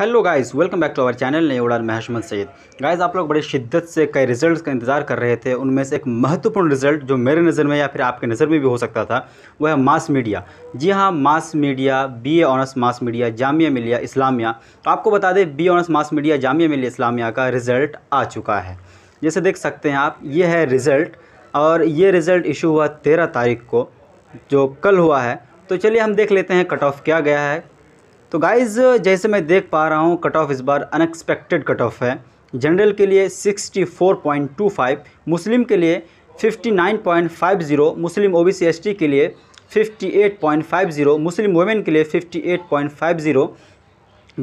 hello guys welcome back to our channel Nai Udaan महशमद Syed guys आप लोग बड़े शिद्दत से कई रिजल्ट्स का इंतज़ार कर रहे थे उनमें से एक महत्वपूर्ण रिजल्ट जो मेरे नज़र में या फिर आपके नज़र में भी हो सकता था वह है मास मीडिया जी हाँ mass media BA honours mass media Jamia Millia Islamia तो आपको बता दें B honours mass media Jamia Millia Islamia का रिज़ल्ट आ चुका है जैसे देख सकते हैं आप ये है रिज़ल्ट और ये रिज़ल्ट इशू हुआ तेरह तारीख को जो कल हुआ है तो चलिए हम देख लेते हैं कट ऑफ क्या गया है तो गाइज़ जैसे मैं देख पा रहा हूँ कट ऑफ इस बार अनएक्सपेक्टेड कट ऑफ है जनरल के लिए 64.25 मुस्लिम के लिए 59.50 मुस्लिम ओबीसी एसटी के लिए 58.50 मुस्लिम वुमेन के लिए 58.50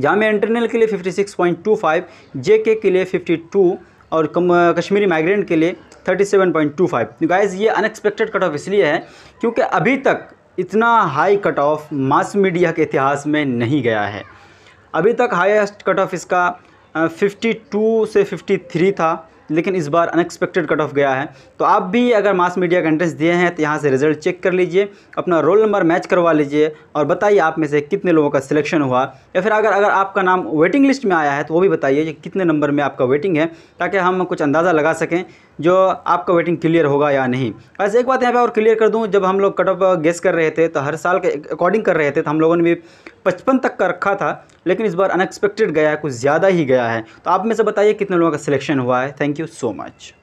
जामिया इंटरनल के लिए 56.25 जेके के लिए 52 और कश्मीरी माइग्रेंट के लिए 37.25 पॉइंट तो ये अनएक्सपेक्टेड कट ऑफ इसलिए है क्योंकि अभी तक इतना high cut off mass media के इतिहास में नहीं गया है अभी तक हाईएस्ट कट ऑफ इसका 52 से 53 था लेकिन इस बार अनएक्सपेक्टेड कट ऑफ गया है तो आप भी अगर मास मीडिया का एंट्रेंस दिए हैं तो यहाँ से रिज़ल्ट चेक कर लीजिए अपना रोल नंबर मैच करवा लीजिए और बताइए आप में से कितने लोगों का सिलेक्शन हुआ या फिर अगर अगर आपका नाम वेटिंग लिस्ट में आया है तो वो भी बताइए कि कितने नंबर में आपका वेटिंग है ताकि हम कुछ अंदाज़ा लगा सकें जो आपका वेटिंग क्लियर होगा या नहीं बस एक बात यहाँ पे और क्लियर कर दूँ जब हम लोग कट ऑफ गेस कर रहे थे तो हर साल के अकॉर्डिंग कर रहे थे तो हम लोगों ने भी पचपन तक का रखा था लेकिन इस बार अनएक्सपेक्टेड गया है कुछ ज़्यादा ही गया है तो आप में से बताइए कितने लोगों का सिलेक्शन हुआ है थैंक यू सो मच